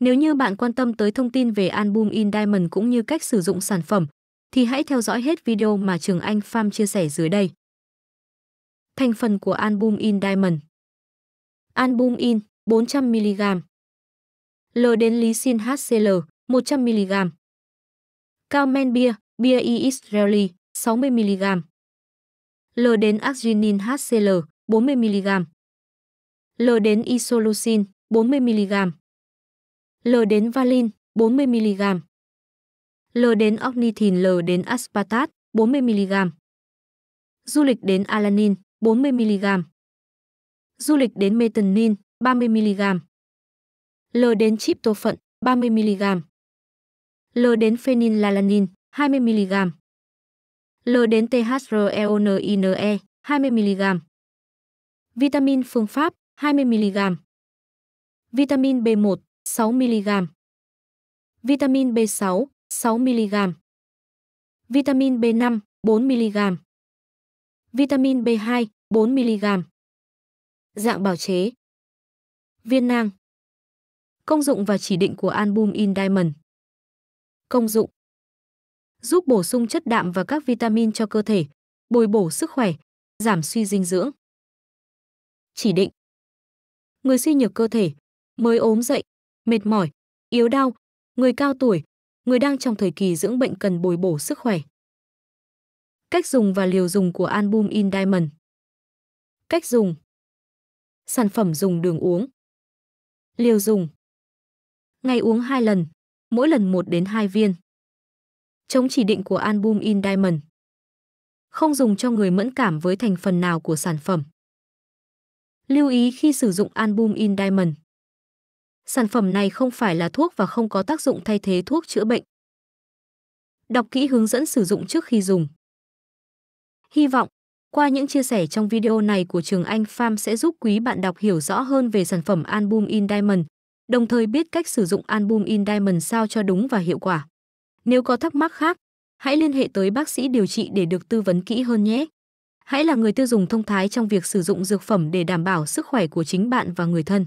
Nếu như bạn quan tâm tới thông tin về album In Diamond cũng như cách sử dụng sản phẩm, thì hãy theo dõi hết video mà Trường Anh Pham chia sẻ dưới đây. Thành phần của album In Diamond Album In 400mg L đến lysine HCl 100mg Cao men bia, bia y Israeli 60mg L đến arginine HCl 40mg L đến isoleucine 40mg L đến valin 40 mg. L đến ornithin, L đến aspartat 40 mg. Du lịch đến alanin 40 mg. Du lịch đến methanoin 30 mg. L đến tryptophan 30 mg. L đến phenylalanin 20 mg. L đến THREONINE 20 mg. Vitamin phương pháp 20 mg. Vitamin B1 6mg Vitamin B6 6mg Vitamin B5 4mg Vitamin B2 4mg Dạng bào chế Viên nang Công dụng và chỉ định của album in diamond Công dụng Giúp bổ sung chất đạm và các vitamin cho cơ thể, bồi bổ sức khỏe, giảm suy dinh dưỡng. Chỉ định Người suy nhược cơ thể, mới ốm dậy, mệt mỏi, yếu đau, người cao tuổi, người đang trong thời kỳ dưỡng bệnh cần bồi bổ sức khỏe. Cách dùng và liều dùng của album in Diamond. Cách dùng. Sản phẩm dùng đường uống. Liều dùng. Ngày uống 2 lần, mỗi lần 1 đến 2 viên. Chống chỉ định của album in Diamond. Không dùng cho người mẫn cảm với thành phần nào của sản phẩm. Lưu ý khi sử dụng album in Diamond. Sản phẩm này không phải là thuốc và không có tác dụng thay thế thuốc chữa bệnh. Đọc kỹ hướng dẫn sử dụng trước khi dùng. Hy vọng, qua những chia sẻ trong video này của Trường Anh Farm sẽ giúp quý bạn đọc hiểu rõ hơn về sản phẩm Album In Diamond, đồng thời biết cách sử dụng Album In Diamond sao cho đúng và hiệu quả. Nếu có thắc mắc khác, hãy liên hệ tới bác sĩ điều trị để được tư vấn kỹ hơn nhé. Hãy là người tiêu dùng thông thái trong việc sử dụng dược phẩm để đảm bảo sức khỏe của chính bạn và người thân.